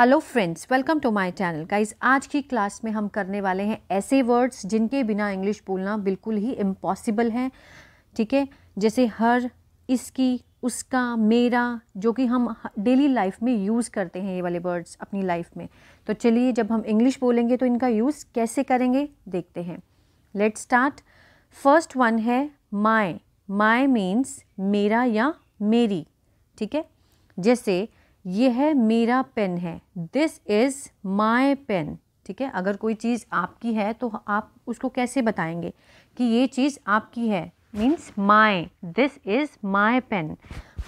Hello friends welcome to my channel guys आज की class में हम करने वाले हैं ऐसे वर्ड्स जिनके बिना इंग्लिश बोलना बिल्कुल ही इम्पॉसिबल है ठीक है जैसे हर इसकी उसका मेरा जो कि हम डेली लाइफ में यूज़ करते हैं ये वाले वर्ड्स अपनी लाइफ में तो चलिए जब हम इंग्लिश बोलेंगे तो इनका यूज़ कैसे करेंगे देखते हैं लेट स्टार्ट फर्स्ट वन है माए माए मीन्स मेरा या मेरी ठीक है जैसे यह मेरा पेन है दिस इज़ माई पेन ठीक है अगर कोई चीज़ आपकी है तो आप उसको कैसे बताएंगे कि ये चीज़ आपकी है means my this is my pen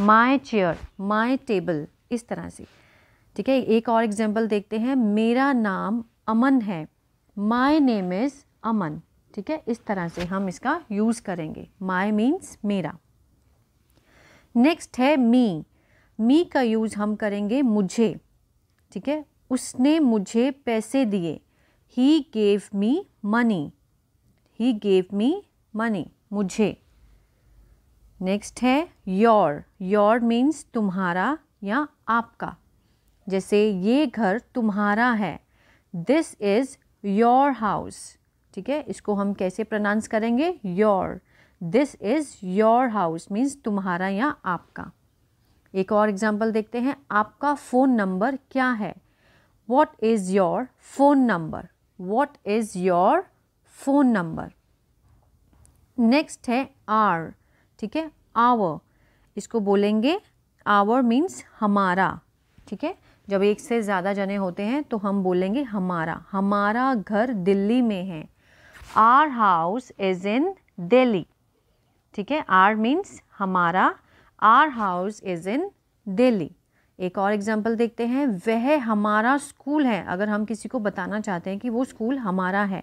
my chair my table इस तरह से ठीक है एक और एग्जाम्पल देखते हैं मेरा नाम अमन है माई नेम इज़ अमन ठीक है इस तरह से हम इसका यूज़ करेंगे माई मीन्स मेरा नेक्स्ट है मी मी का यूज़ हम करेंगे मुझे ठीक है उसने मुझे पैसे दिए he gave me money he gave me money मुझे नेक्स्ट है योर योर मीन्स तुम्हारा या आपका जैसे ये घर तुम्हारा है दिस इज़ योर हाउस ठीक है इसको हम कैसे प्रनाउंस करेंगे your this is your house means तुम्हारा या आपका एक और एग्जाम्पल देखते हैं आपका फ़ोन नंबर क्या है what is your phone number what is your phone number next है आर ठीक है आवर इसको बोलेंगे आवर मीन्स हमारा ठीक है जब एक से ज़्यादा जने होते हैं तो हम बोलेंगे हमारा हमारा घर दिल्ली में है our house is in Delhi ठीक है आर मीन्स हमारा our house is in Delhi एक और एग्जाम्पल देखते हैं वह हमारा स्कूल है अगर हम किसी को बताना चाहते हैं कि वो स्कूल हमारा है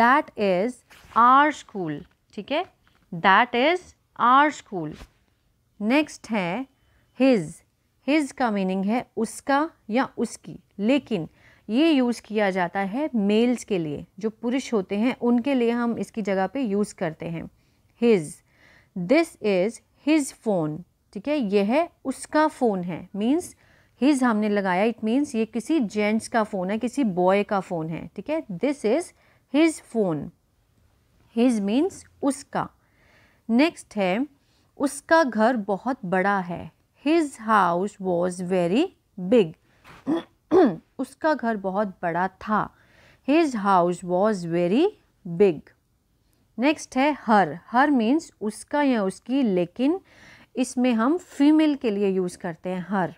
दैट इज़ आर स्कूल ठीक है that is our school next है हिज हिज का मीनिंग है उसका या उसकी लेकिन ये यूज़ किया जाता है मेल्स के लिए जो पुरुष होते हैं उनके लिए हम इसकी जगह पे यूज़ करते हैं his this is his phone ठीक है यह है उसका फ़ोन है मीन्स हिज़ हमने लगाया इट मीन्स ये किसी जेंट्स का फ़ोन है किसी बॉय का फ़ोन है ठीक है this is his phone his means उसका नेक्स्ट है उसका घर बहुत बड़ा है his house was very big उसका घर बहुत बड़ा था his house was very big next है हर हर मीन्स उसका या उसकी लेकिन इसमें हम फीमेल के लिए यूज़ करते हैं हर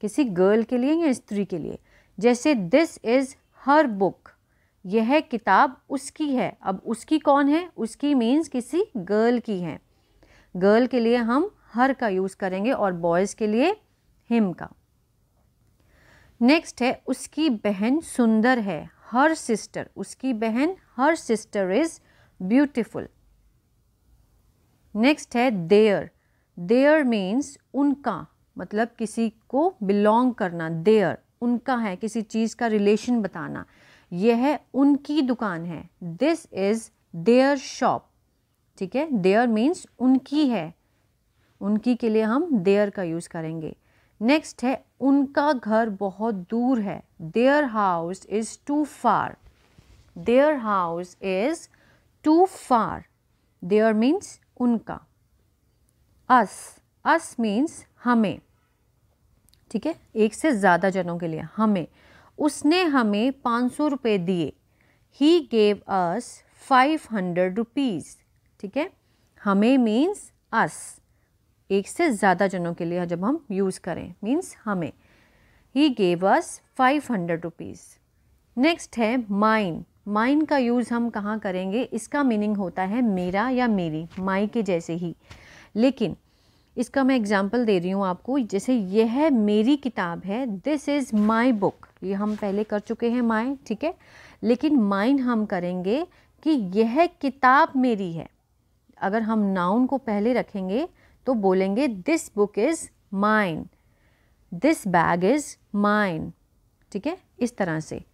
किसी गर्ल के लिए या स्त्री के लिए जैसे दिस इज़ हर बुक यह किताब उसकी है अब उसकी कौन है उसकी मीन्स किसी गर्ल की है गर्ल के लिए हम हर का यूज़ करेंगे और बॉयज़ के लिए हिम का नेक्स्ट है उसकी बहन सुंदर है हर सिस्टर उसकी बहन her sister is beautiful. Next है देयर देयर मीन्स उनका मतलब किसी को बिलोंग करना देयर उनका है किसी चीज़ का रिलेशन बताना यह है उनकी दुकान है दिस इज़ देयर शॉप ठीक है देयर मीन्स उनकी है उनकी के लिए हम देयर का यूज़ करेंगे नेक्स्ट है उनका घर बहुत दूर है their house is too far their house is too far their means उनका अस अस मीन्स हमें ठीक है एक से ज़्यादा जनों के लिए हमें उसने हमें पाँच सौ रुपये दिए he gave us five hundred rupees ठीक है हमें मीन्स अस एक से ज़्यादा जनों के लिए जब हम यूज़ करें मीन्स हमें he gave us five hundred rupees next है माइन माइन का यूज़ हम कहाँ करेंगे इसका मीनिंग होता है मेरा या मेरी माई के जैसे ही लेकिन इसका मैं एग्ज़ाम्पल दे रही हूँ आपको जैसे यह मेरी किताब है दिस इज़ माई बुक ये हम पहले कर चुके हैं माई ठीक है लेकिन माइन हम करेंगे कि यह किताब मेरी है अगर हम नाउन को पहले रखेंगे तो बोलेंगे this book is mine this bag is mine ठीक है इस तरह से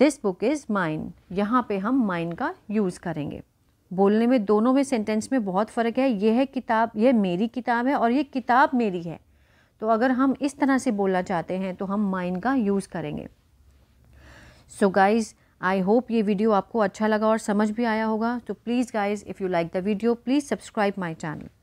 दिस बुक इज़ माइन यहाँ पे हम माइन का यूज़ करेंगे बोलने में दोनों में सेंटेंस में बहुत फ़र्क है यह है किताब यह मेरी किताब है और ये किताब मेरी है तो अगर हम इस तरह से बोलना चाहते हैं तो हम माइन का यूज़ करेंगे सो गाइज़ आई होप ये वीडियो आपको अच्छा लगा और समझ भी आया होगा तो please guys if you like the video please subscribe my channel